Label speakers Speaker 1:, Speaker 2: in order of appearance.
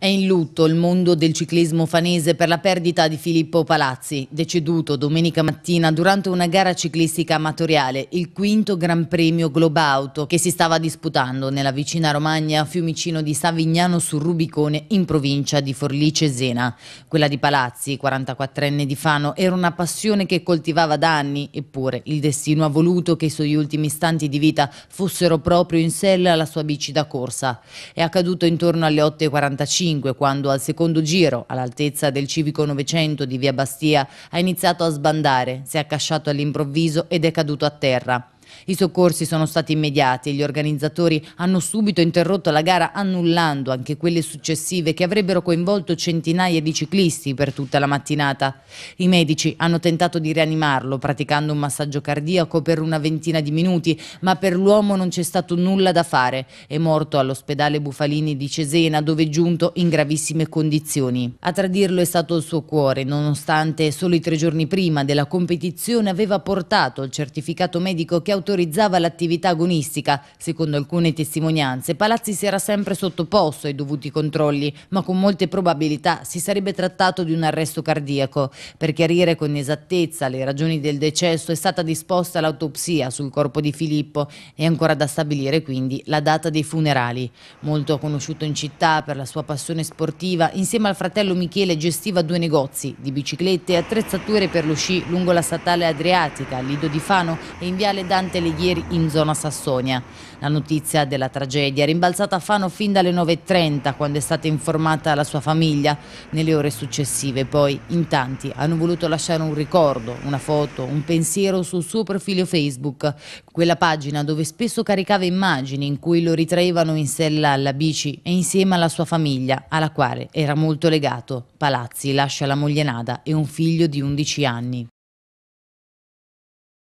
Speaker 1: È in lutto il mondo del ciclismo fanese per la perdita di Filippo Palazzi, deceduto domenica mattina durante una gara ciclistica amatoriale, il quinto Gran Premio Globauto che si stava disputando nella vicina Romagna a Fiumicino di Savignano sul Rubicone in provincia di Forlì Cesena. Quella di Palazzi, 44enne di Fano, era una passione che coltivava da anni, eppure il destino ha voluto che i suoi ultimi istanti di vita fossero proprio in sella alla sua bici da corsa. È accaduto intorno alle 8.45 2005, quando al secondo giro, all'altezza del civico 900 di via Bastia, ha iniziato a sbandare, si è accasciato all'improvviso ed è caduto a terra. I soccorsi sono stati immediati e gli organizzatori hanno subito interrotto la gara annullando anche quelle successive che avrebbero coinvolto centinaia di ciclisti per tutta la mattinata. I medici hanno tentato di rianimarlo praticando un massaggio cardiaco per una ventina di minuti, ma per l'uomo non c'è stato nulla da fare. È morto all'ospedale Bufalini di Cesena dove è giunto in gravissime condizioni. A tradirlo è stato il suo cuore, nonostante solo i tre giorni prima della competizione aveva portato il certificato medico che ha autorizzava l'attività agonistica. Secondo alcune testimonianze, Palazzi si era sempre sottoposto ai dovuti controlli, ma con molte probabilità si sarebbe trattato di un arresto cardiaco. Per chiarire con esattezza le ragioni del decesso è stata disposta l'autopsia sul corpo di Filippo e ancora da stabilire quindi la data dei funerali. Molto conosciuto in città per la sua passione sportiva, insieme al fratello Michele gestiva due negozi di biciclette e attrezzature per lo sci lungo la statale Adriatica, Lido di Fano e in viale Dante ristorante Lighieri in zona Sassonia. La notizia della tragedia è rimbalzata a Fano fin dalle 9.30 quando è stata informata la sua famiglia. Nelle ore successive poi in tanti hanno voluto lasciare un ricordo, una foto, un pensiero sul suo profilo Facebook, quella pagina dove spesso caricava immagini in cui lo ritraevano in sella alla bici e insieme alla sua famiglia, alla quale era molto legato. Palazzi lascia la moglie Nada e un figlio di 11 anni.